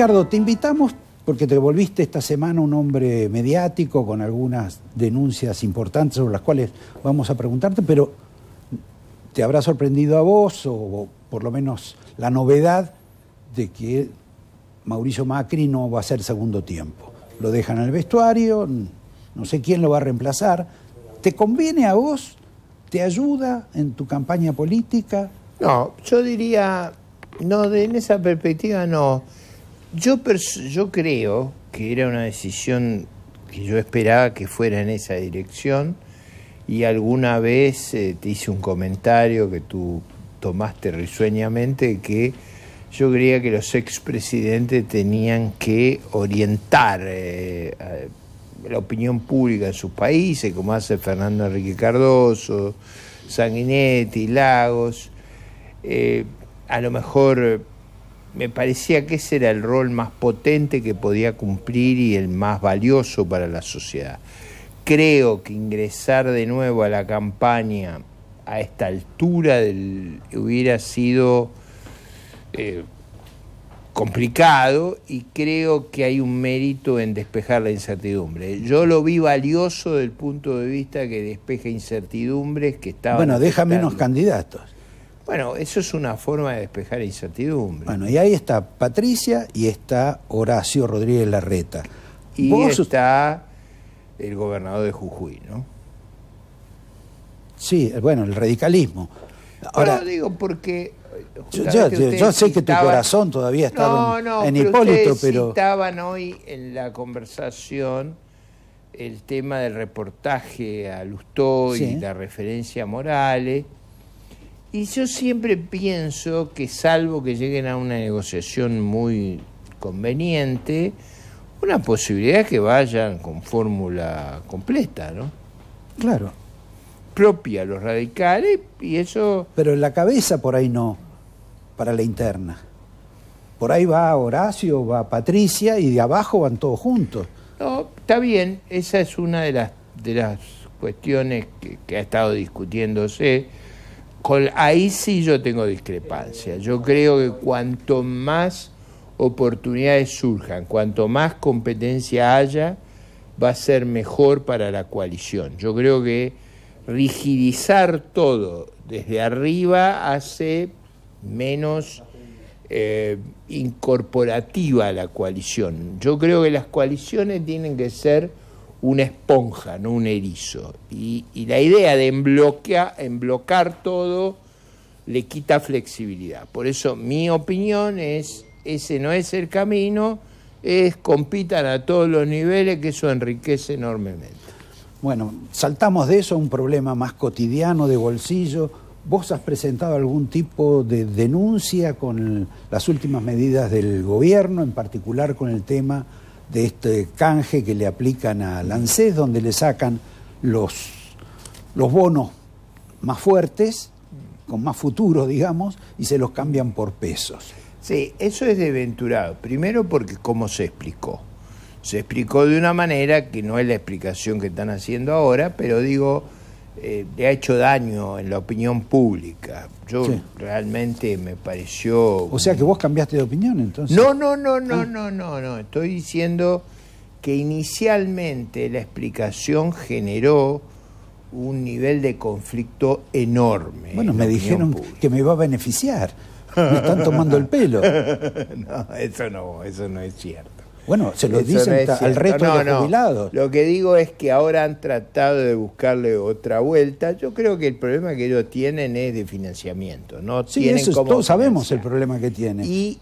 Ricardo, te invitamos porque te volviste esta semana un hombre mediático con algunas denuncias importantes sobre las cuales vamos a preguntarte, pero te habrá sorprendido a vos o, por lo menos la novedad de que Mauricio Macri no va a ser segundo tiempo. Lo dejan en el vestuario, no sé quién lo va a reemplazar. ¿Te conviene a vos? ¿Te ayuda en tu campaña política? No, yo diría, no, en esa perspectiva no. Yo, yo creo que era una decisión que yo esperaba que fuera en esa dirección y alguna vez eh, te hice un comentario que tú tomaste risueñamente que yo creía que los expresidentes tenían que orientar eh, la opinión pública en sus países, como hace Fernando Enrique Cardoso, Sanguinetti, Lagos. Eh, a lo mejor me parecía que ese era el rol más potente que podía cumplir y el más valioso para la sociedad. Creo que ingresar de nuevo a la campaña a esta altura hubiera sido eh, complicado y creo que hay un mérito en despejar la incertidumbre. Yo lo vi valioso del punto de vista que despeja incertidumbres que estaban... Bueno, deja menos candidatos. Bueno, eso es una forma de despejar incertidumbre. Bueno, y ahí está Patricia y está Horacio Rodríguez Larreta. Y Vos... está el gobernador de Jujuy, ¿no? Sí, bueno, el radicalismo. Ahora digo porque... Yo, sé que tu corazón todavía está en, Hipólito, pero... Estaban hoy en la conversación el tema del reportaje a Lustó y la referencia a Morales. Y yo siempre pienso que salvo que lleguen a una negociación muy conveniente, una posibilidad es que vayan con fórmula completa, ¿no? Claro. Propia a los radicales y eso... Pero en la cabeza por ahí no, para la interna. Por ahí va Horacio, va Patricia y de abajo van todos juntos. No, está bien, esa es una de las, de las cuestiones que ha estado discutiéndose ahí sí yo tengo discrepancia. Yo creo que cuanto más oportunidades surjan, cuanto más competencia haya, va a ser mejor para la coalición. Yo creo que rigidizar todo desde arriba hace menos eh, incorporativa la coalición. Yo creo que las coaliciones tienen que ser una esponja, no un erizo. Y, la idea de embloquear, emblocar todo le quita flexibilidad. Por eso mi opinión es, ese no es el camino, es compitan a todos los niveles, que eso enriquece enormemente. Bueno, saltamos de eso a un problema más cotidiano de bolsillo. ¿Vos has presentado algún tipo de denuncia con las últimas medidas del gobierno, en particular con el tema de este canje que le aplican a ANSES, donde le sacan los, los bonos más fuertes, con más futuro, digamos, y se los cambian por pesos. Sí, eso es desventurado. Primero porque, cómo se explicó? Se explicó de una manera que no es la explicación que están haciendo ahora, pero digo, eh, le ha hecho daño en la opinión pública. Yo realmente me pareció... O sea que vos cambiaste de opinión entonces. No, no, no, no, ah. no, no, no. Estoy diciendo que inicialmente la explicación generó un nivel de conflicto enorme. Bueno, me dijeron que me iba a beneficiar. Me están tomando el pelo. no, eso no, eso no es cierto. Bueno, se lo dicen al resto de los jubilados. Lo que digo es que ahora han tratado de buscarle otra vuelta. Yo creo que el problema que ellos tienen es de financiamiento. No tienen todos sabemos el problema que tienen. Y,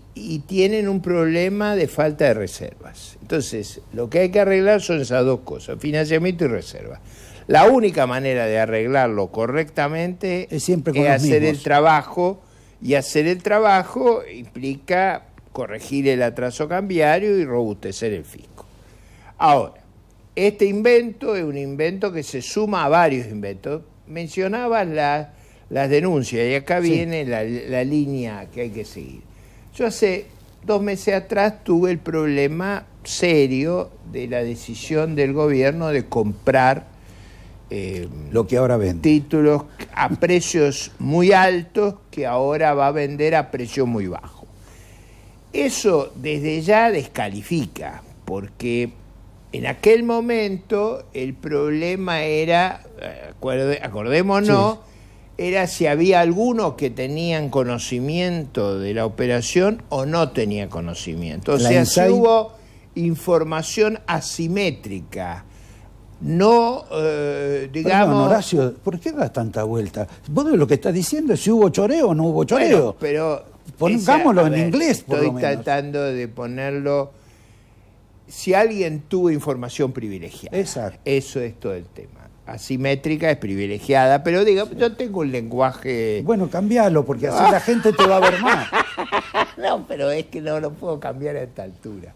tienen un problema de falta de reservas. Entonces, lo que hay que arreglar son esas dos cosas, financiamiento y reservas. La única manera de arreglarlo correctamente es, siempre con es hacer el trabajo y hacer el trabajo implica corregir el atraso cambiario y robustecer el fisco. Ahora, este invento es un invento que se suma a varios inventos. Mencionabas las denuncias y acá viene la, línea que hay que seguir. Yo hace dos meses atrás tuve el problema serio de la decisión del gobierno de comprar eh, lo que ahora vende. títulos a precios muy altos que ahora va a vender a precios muy bajos. Eso desde ya descalifica, porque en aquel momento el problema era, eh, acordémonos, era si había algunos que tenían conocimiento de la operación o no tenía conocimiento. O sea, si hubo información asimétrica. No, eh, digamos... Horacio, ¿por qué das tanta vuelta? Vos lo que estás diciendo es si hubo choreo o no hubo choreo. pero Pongámoslo en inglés, Estoy tratando de ponerlo. Si alguien tuvo información privilegiada, Exacto. eso es todo el tema. Asimétrica es privilegiada, pero diga, yo tengo un lenguaje. Bueno, cambialo, porque así la gente te va a ver más. no, pero es que no lo puedo cambiar a esta altura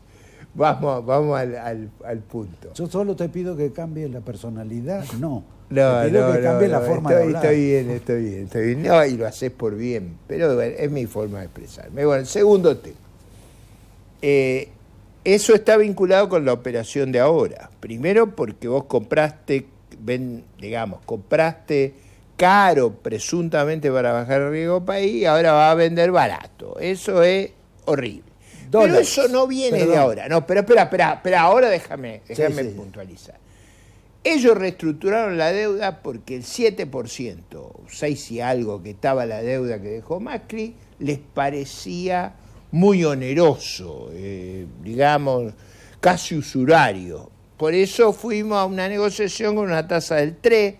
vamos, vamos al, punto. Yo solo te pido que cambie la personalidad, no. No, no, que la forma estoy, de bien, estoy bien, estoy bien. No, y lo haces por bien, pero es mi forma de expresarme. Bueno, segundo tema. Eh, eso está vinculado con la operación de ahora. Primero porque vos compraste, ven, digamos, compraste caro presuntamente para bajar el riesgo país y ahora va a vender barato. Eso es horrible. Pero eso no viene de ahora. No, pero espera, espera, espera, ahora déjame, déjame puntualizar. Ellos reestructuraron la deuda porque el 7%, 6 y algo que estaba la deuda que dejó Macri, les parecía muy oneroso, eh, digamos, casi usurario. Por eso fuimos a una negociación con una tasa del 3,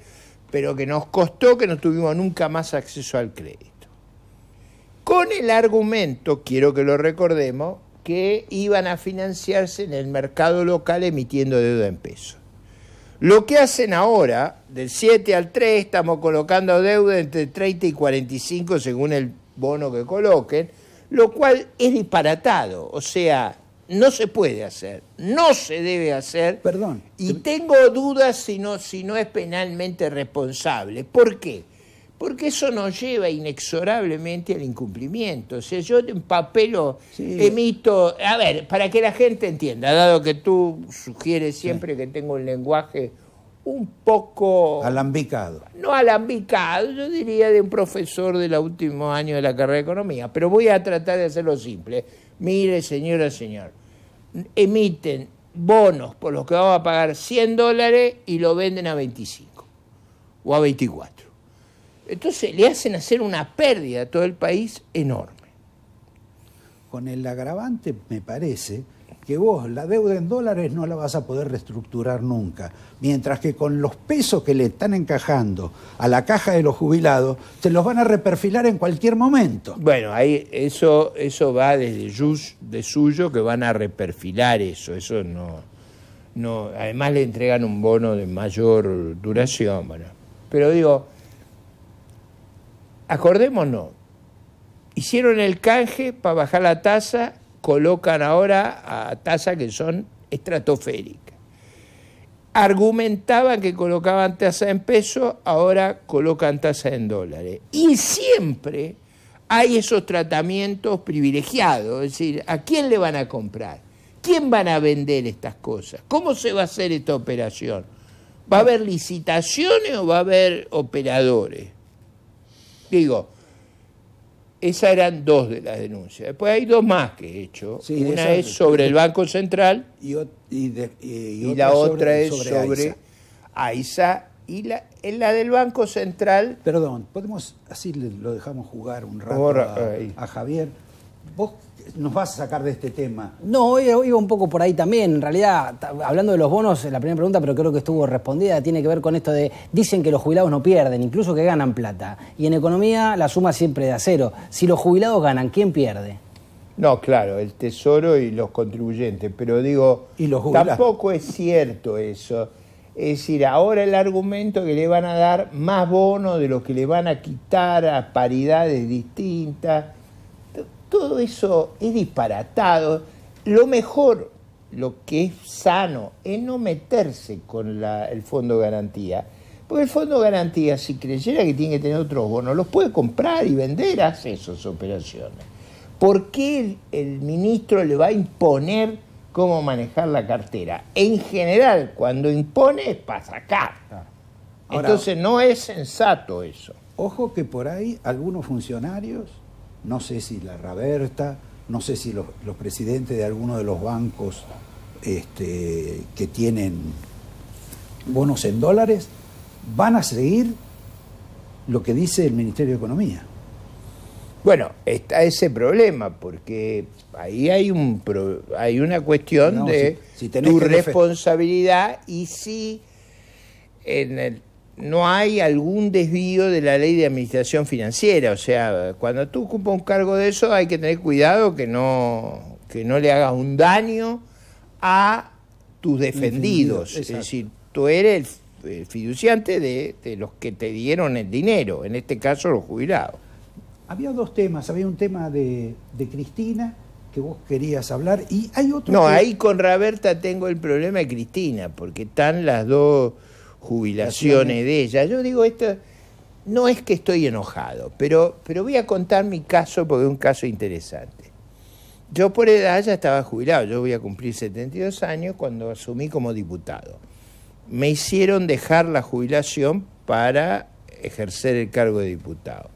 pero que nos costó que no tuvimos nunca más acceso al crédito con el argumento, quiero que lo recordemos, que iban a financiarse en el mercado local emitiendo deuda en peso. Lo que hacen ahora, del 7 al 3, estamos colocando deuda entre 30 y 45 según el bono que coloquen, lo cual es disparatado, o sea, no se puede hacer, no se debe hacer. Perdón. Y tengo dudas si no, si no es penalmente responsable. ¿Por qué? porque eso nos lleva inexorablemente al incumplimiento. O sea, yo un papel sí. emito, a ver, para que la gente entienda, dado que tú sugieres siempre que tengo un lenguaje un poco... Alambicado. No alambicado, yo diría de un profesor del último año de la carrera de economía, pero voy a tratar de hacerlo simple. Mire, señora, señor, emiten bonos por los que vamos a pagar 100 dólares y lo venden a 25 o a 24. Entonces le hacen hacer una pérdida a todo el país enorme. Con el agravante, me parece, que vos la deuda en dólares no la vas a poder reestructurar nunca, mientras que con los pesos que le están encajando a la caja de los jubilados, se los van a reperfilar en cualquier momento. Bueno, ahí eso, eso va desde de suyo que van a reperfilar eso, eso no, no, además le entregan un bono de mayor duración, bueno. Pero digo, acordémonos, hicieron el canje para bajar la tasa, colocan ahora a tasas que son estratosféricas. Argumentaban que colocaban tasa en pesos, ahora colocan tasa en dólares. Y siempre hay esos tratamientos privilegiados, es decir, ¿a quién le van a comprar? ¿Quién van a vender estas cosas? ¿Cómo se va a hacer esta operación? ¿Va a haber licitaciones o va a haber operadores? Digo, esas eran dos de las denuncias. Después hay dos más que he hecho. Una es sobre el Banco Central y, la otra es sobre, Aiza. AISA. y la, en la del Banco Central... Perdón, podemos, así lo dejamos jugar un rato a, Javier. Vos nos vas a sacar de este tema. No, iba un poco por ahí también. En realidad, hablando de los bonos, la primera pregunta, pero creo que estuvo respondida, tiene que ver con esto de, dicen que los jubilados no pierden, incluso que ganan plata. Y en economía la suma siempre de cero. Si los jubilados ganan, ¿quién pierde? No, claro, el tesoro y los contribuyentes, pero digo, ¿Y los tampoco es cierto eso. Es decir, ahora el argumento que le van a dar más bonos de lo que le van a quitar a paridades distintas todo eso es disparatado. Lo mejor, lo que es sano, es no meterse con el fondo garantía. Porque el fondo garantía, si creyera que tiene que tener otros bonos, los puede comprar y vender, hace esas operaciones. ¿Por qué el, el ministro le va a imponer cómo manejar la cartera? En general, cuando impone es para sacar. Entonces no es sensato eso. Ojo que por ahí algunos funcionarios no sé si la Raberta, no sé si los, presidentes de algunos de los bancos este, que tienen bonos en dólares, van a seguir lo que dice el Ministerio de Economía. Bueno, está ese problema, porque ahí hay, un hay una cuestión de si, responsabilidad y si en el no hay algún desvío de la ley de administración financiera. O sea, cuando tú ocupas un cargo de eso hay que tener cuidado que no, que no le hagas un daño a tus defendidos. es decir, tú eres el fiduciante de, los que te dieron el dinero, en este caso los jubilados. Había dos temas, había un tema de, Cristina que vos querías hablar y hay otro... No, ahí con Roberta tengo el problema de Cristina, porque están las dos jubilaciones de ella. Yo digo, esto no es que estoy enojado, pero, pero voy a contar mi caso porque es un caso interesante. Yo por edad ya estaba jubilado, yo voy a cumplir 72 años cuando asumí como diputado. Me hicieron dejar la jubilación para ejercer el cargo de diputado.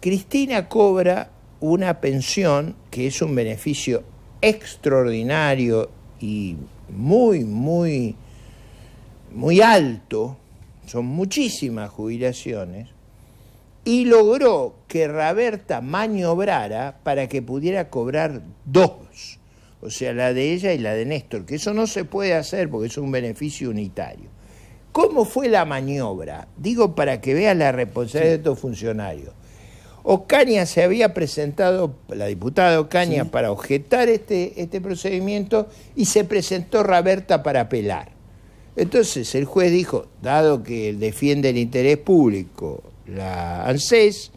Cristina cobra una pensión que es un beneficio extraordinario y muy, muy muy alto, son muchísimas jubilaciones, y logró que Raberta maniobrara para que pudiera cobrar dos, o sea, la de ella y la de Néstor, que eso no se puede hacer porque es un beneficio unitario. ¿Cómo fue la maniobra? Digo para que vea la responsabilidad de estos funcionarios. Ocaña se había presentado, la diputada Ocaña, para objetar este, este procedimiento y se presentó Raberta para apelar. Entonces el juez dijo, dado que defiende el interés público la ANSES,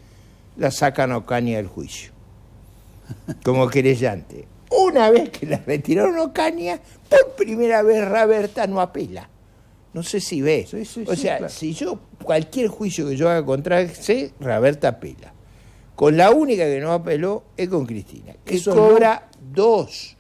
la sacan a Ocaña del juicio, como querellante. Una vez que la retiraron Ocaña, por primera vez Raberta no apela. No sé si ves o sea, si yo, cualquier juicio que yo haga contra C, Raberta apela. Con la única que no apeló es con Cristina, que cobra dos.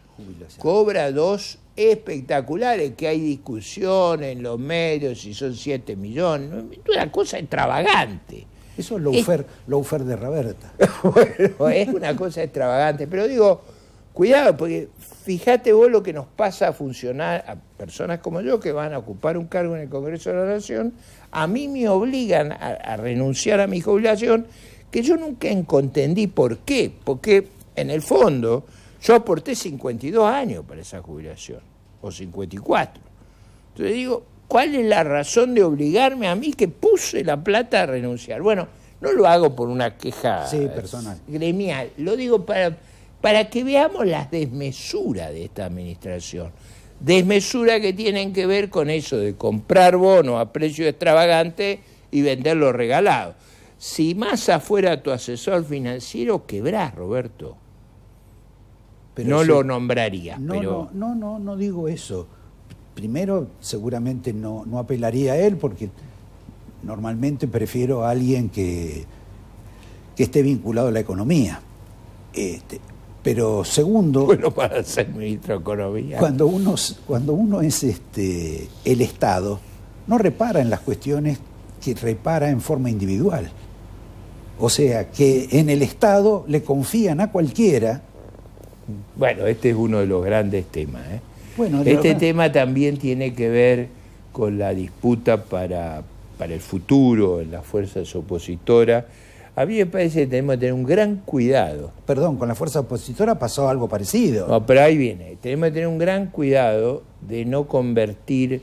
Cobra dos espectaculares, que hay discusión en los medios si son 7 millones, una cosa extravagante. Eso es Loufer, es... de Roberta. es una cosa extravagante, pero digo, cuidado, porque fíjate vos lo que nos pasa a funcionar, a personas como yo que van a ocupar un cargo en el Congreso de la Nación, a mí me obligan a renunciar a mi jubilación, que yo nunca entendí por qué, porque en el fondo yo aporté 52 años para esa jubilación, o 54. Entonces digo, ¿cuál es la razón de obligarme a mí que puse la plata a renunciar? Bueno, no lo hago por una queja eh, gremial, lo digo para, que veamos las desmesuras de esta administración. Desmesura que tienen que ver con eso de comprar bonos a precio extravagante y venderlos regalados. Si más afuera tu asesor financiero, quebrás, Roberto no lo nombraría. No, no, no, no, digo eso. Primero, seguramente no, no apelaría a él porque normalmente prefiero a alguien que, que esté vinculado a la economía. Este, pero segundo. Bueno, para ser ministro de Economía. Cuando uno, cuando uno es este, el Estado, no repara en las cuestiones que repara en forma individual. O sea, que en el Estado le confían a cualquiera bueno, este es uno de los grandes temas. ¿eh? Bueno, este tema también tiene que ver con la disputa para, para el futuro en las fuerzas opositoras. A mí me parece que tenemos que tener un gran cuidado. Perdón, con la fuerza opositora pasó algo parecido. No, pero ahí viene. Tenemos que tener un gran cuidado de no convertir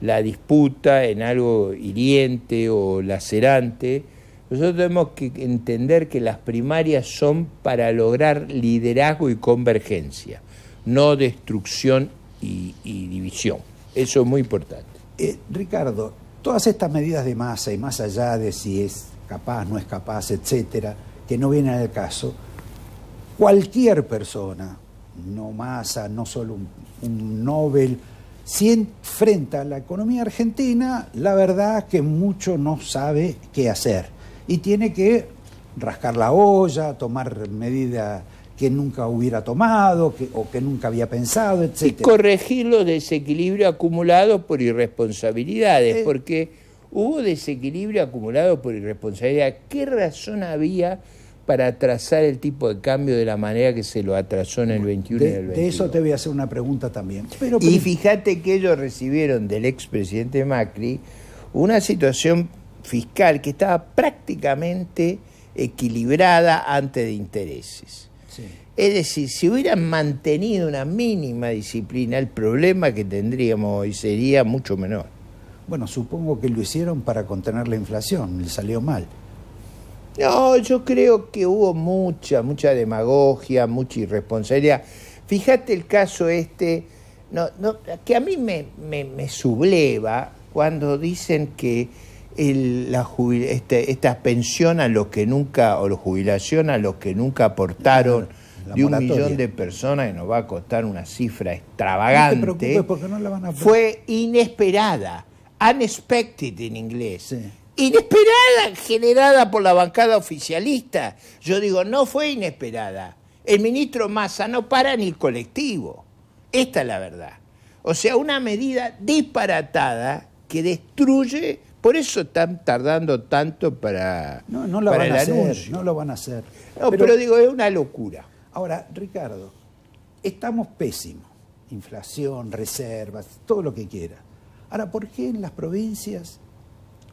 la disputa en algo hiriente o lacerante nosotros tenemos que entender que las primarias son para lograr liderazgo y convergencia, no destrucción y, división. Eso es muy importante. Eh, Ricardo, todas estas medidas de masa y más allá de si es capaz, no es capaz, etcétera, que no vienen al caso, cualquier persona, no masa, no solo un, un Nobel, si enfrenta a la economía argentina, la verdad que mucho no sabe qué hacer y tiene que rascar la olla, tomar medidas que nunca hubiera tomado o que nunca había pensado, etc. Y corregir los desequilibrios acumulados por irresponsabilidades, eh. porque hubo desequilibrio acumulado por irresponsabilidad. ¿Qué razón había para atrasar el tipo de cambio de la manera que se lo atrasó en el 21 y el De eso te voy a hacer una pregunta también. Pero, y fíjate que ellos recibieron del expresidente Macri una situación fiscal que estaba prácticamente equilibrada antes de intereses. Es decir, si hubieran mantenido una mínima disciplina, el problema que tendríamos hoy sería mucho menor. Bueno, supongo que lo hicieron para contener la inflación, le salió mal. No, yo creo que hubo mucha, mucha demagogia, mucha irresponsabilidad. Fíjate el caso este, no, no, que a mí me, me subleva cuando dicen que el, la este, esta pensión a los que nunca, o la jubilación a los que nunca aportaron. de un millón de personas que nos va a costar una cifra extravagante, fue inesperada, unexpected en inglés. Inesperada, generada por la bancada oficialista. Yo digo, no fue inesperada. El ministro Massa no para ni el colectivo. Esta es la verdad. O sea, una medida disparatada que destruye por eso están tardando tanto para, no, lo van a hacer, No lo van a hacer. No, pero digo, es una locura. Ahora, Ricardo, estamos pésimos. Inflación, reservas, todo lo que quiera. Ahora, ¿por qué en las provincias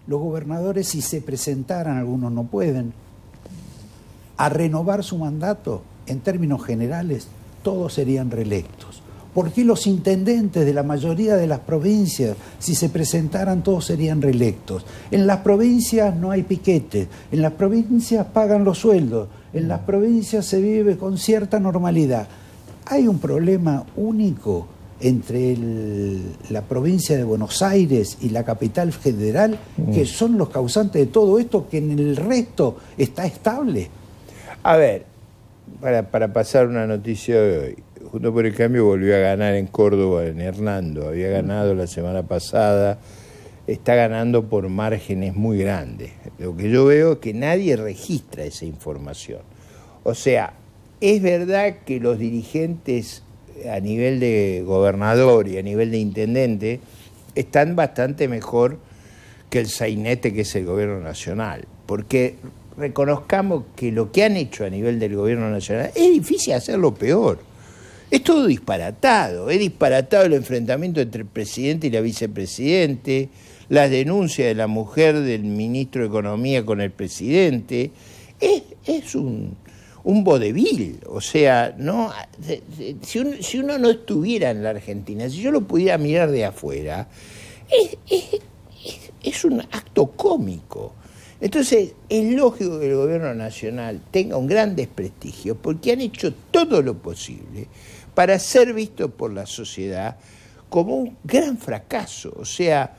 los gobernadores, si se presentaran, algunos no pueden, a renovar su mandato, en términos generales, todos serían reelectos? ¿Por qué los intendentes de la mayoría de las provincias, si se presentaran todos serían reelectos? En las provincias no hay piquetes, en las provincias pagan los sueldos, en las provincias se vive con cierta normalidad. Hay un problema único entre la provincia de Buenos Aires y la capital federal, mm. que son los causantes de todo esto, que en el resto está estable. A ver, para, para pasar una noticia de hoy por el Cambio volvió a ganar en Córdoba, en Hernando. Había ganado la semana pasada. Está ganando por márgenes muy grandes. Lo que yo veo es que nadie registra esa información. O sea, es verdad que los dirigentes a nivel de gobernador y a nivel de intendente están bastante mejor que el sainete que es el gobierno nacional. Porque reconozcamos que lo que han hecho a nivel del gobierno nacional es difícil hacerlo peor. Es todo disparatado, es disparatado el enfrentamiento entre el presidente y la vicepresidente, las denuncias de la mujer del ministro de Economía con el presidente. Es, es un, un o sea, no, si uno, no estuviera en la Argentina, si yo lo pudiera mirar de afuera, es, es un acto cómico. Entonces, es lógico que el gobierno nacional tenga un gran desprestigio porque han hecho todo lo posible para ser visto por la sociedad como un gran fracaso. O sea,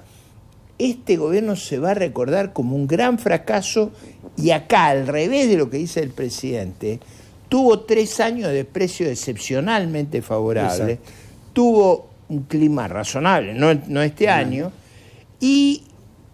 este gobierno se va a recordar como un gran fracaso y acá, al revés de lo que dice el presidente, tuvo tres años de precio excepcionalmente favorable, tuvo un clima razonable, no, este año, y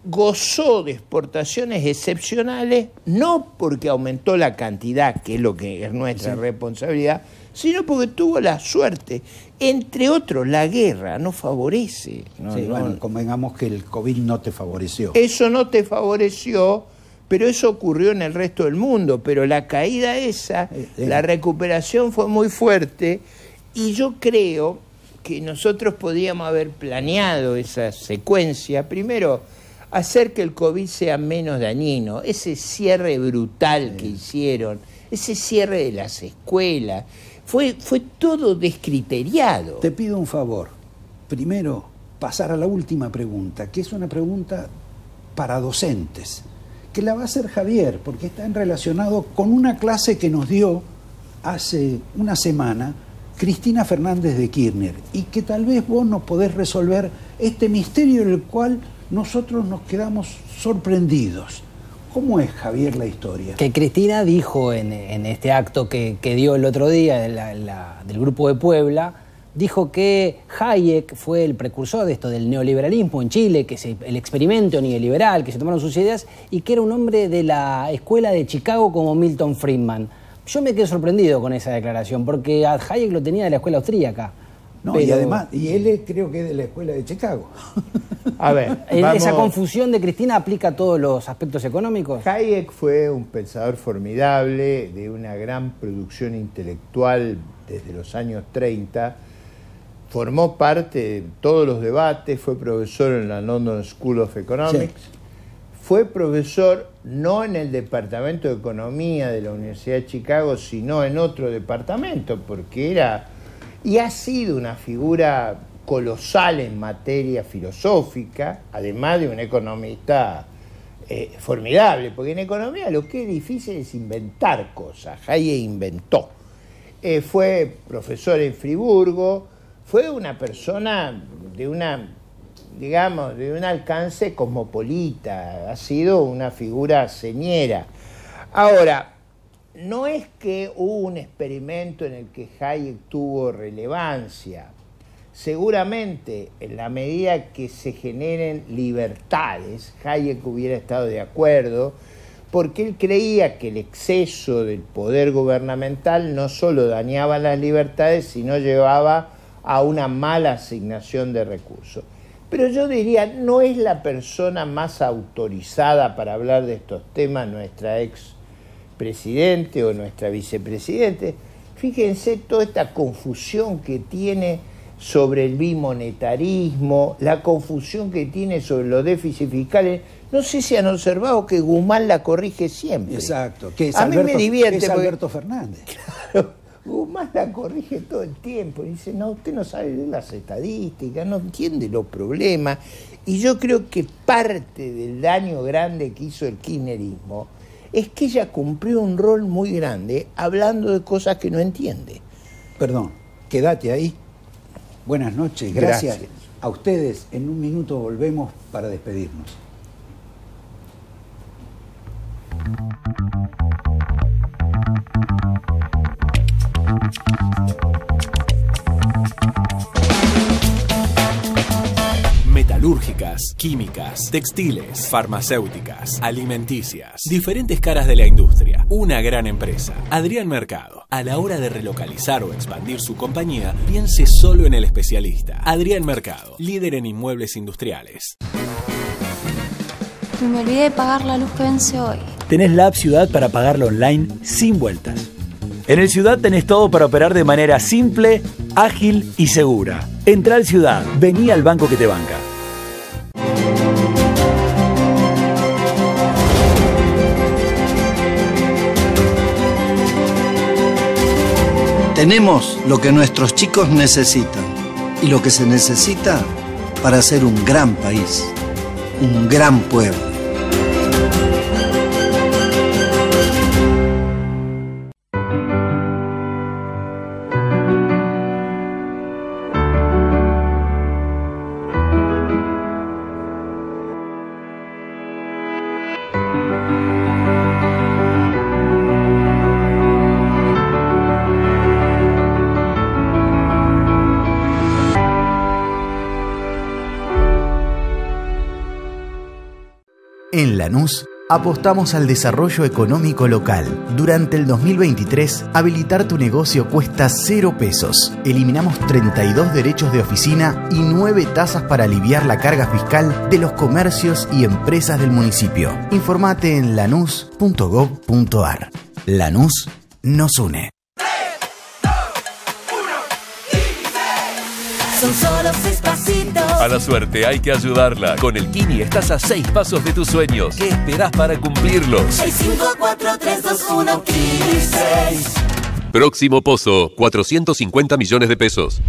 gozó de exportaciones excepcionales, no porque aumentó la cantidad, que es lo que es nuestra responsabilidad, sino porque tuvo la suerte. Entre otros, la guerra no favorece. bueno, convengamos que el COVID no te favoreció. Eso no te favoreció, pero eso ocurrió en el resto del mundo. Pero la caída esa, eh, eh. la recuperación fue muy fuerte y yo creo que nosotros podíamos haber planeado esa secuencia. Primero, hacer que el COVID sea menos dañino. Ese cierre brutal que hicieron, ese cierre de las escuelas, fue, fue todo descriteriado. Te pido un favor. Primero, pasar a la última pregunta, que es una pregunta para docentes, que la va a hacer Javier, porque está en relacionado con una clase que nos dio hace una semana Cristina Fernández de Kirchner, y que tal vez vos nos podés resolver este misterio en el cual nosotros nos quedamos sorprendidos. ¿Cómo es, Javier, la historia? Que Cristina dijo en, este acto que, dio el otro día del Grupo de Puebla, dijo que Hayek fue el precursor de esto del neoliberalismo en Chile, que es el experimento neoliberal, que se tomaron sus ideas, y que era un hombre de la escuela de Chicago como Milton Friedman. Yo me quedé sorprendido con esa declaración, porque a Hayek lo tenía de la escuela austríaca. No, y además, y él creo que es de la escuela de Chicago. A ver, ¿esa confusión de Cristina aplica a todos los aspectos económicos? Hayek fue un pensador formidable, de una gran producción intelectual desde los años 30. Formó parte de todos los debates, fue profesor en la London School of Economics. Fue profesor no en el Departamento de Economía de la Universidad de Chicago, sino en otro departamento, porque era y ha sido una figura colosal en materia filosófica, además de un economista eh, formidable, porque en economía lo que es difícil es inventar cosas. Haye inventó. Eh, fue profesor en Friburgo, fue una persona de una digamos, de un alcance cosmopolita, ha sido una figura señera. Ahora, no es que hubo un experimento en el que Hayek tuvo relevancia. Seguramente, en la medida que se generen libertades, Hayek hubiera estado de acuerdo, porque él creía que el exceso del poder gubernamental no solo dañaba las libertades, sino llevaba a una mala asignación de recursos. Pero yo diría, no es la persona más autorizada para hablar de estos temas nuestra ex presidente o nuestra vicepresidente. Fíjense toda esta confusión que tiene sobre el bimonetarismo, la confusión que tiene sobre los déficits fiscales. No sé si han observado que Guzmán la corrige siempre. Exacto. Que es a Alberto, mí me divierte. Alberto Fernández. Claro. Guzmán la corrige todo el tiempo. Dice, no, usted no sabe las estadísticas, no entiende los problemas. Y yo creo que parte del daño grande que hizo el kirchnerismo es que ella cumplió un rol muy grande hablando de cosas que no entiende. Perdón, quédate ahí. Buenas noches, gracias. A ustedes, en un minuto volvemos para despedirnos. químicas, textiles, farmacéuticas, alimenticias, diferentes caras de la industria, una gran empresa. Adrián Mercado, a la hora de relocalizar o expandir su compañía, piense solo en el especialista. Adrián Mercado, líder en inmuebles industriales. Me olvidé de pagar la luz que vence hoy. Tenés la app Ciudad para pagarlo online sin vueltas. En el Ciudad tenés todo para operar de manera simple, ágil y segura. Entra al Ciudad, vení al banco que te banca. Tenemos lo que nuestros chicos necesitan y lo que se necesita para ser un gran país, un gran pueblo. En Lanús, apostamos al desarrollo económico local. Durante el 2023, habilitar tu negocio cuesta cero pesos. Eliminamos 32 derechos de oficina y 9 tasas para aliviar la carga fiscal de los comercios y empresas del municipio. Informate en lanús.gov.ar. Lanús nos une. Son solo seis pasitos. A la suerte hay que ayudarla. Con el Kini estás a seis pasos de tus sueños. ¿Qué esperás para cumplirlos? 6, 5, 4, 3, 2, 1, Kini 6. Próximo Pozo, 450 millones de pesos.